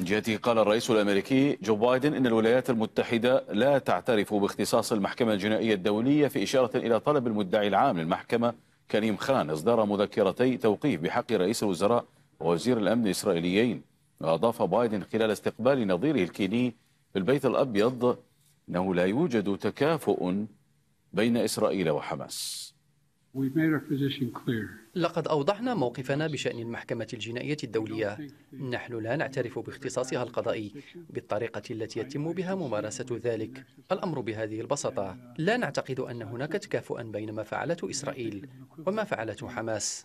من جهته قال الرئيس الأمريكي جو بايدن إن الولايات المتحدة لا تعترف باختصاص المحكمة الجنائية الدولية في إشارة إلى طلب المدعي العام للمحكمة كريم خان إصدار مذكرتي توقيف بحق رئيس الوزراء ووزير الأمن الإسرائيليين وأضاف بايدن خلال استقبال نظيره الكيني في البيت الأبيض أنه لا يوجد تكافؤ بين إسرائيل وحماس لقد أوضحنا موقفنا بشأن المحكمة الجنائية الدولية نحن لا نعترف باختصاصها القضائي بالطريقة التي يتم بها ممارسة ذلك الأمر بهذه البساطة لا نعتقد أن هناك تكافؤا بين ما فعلته إسرائيل وما فعلته حماس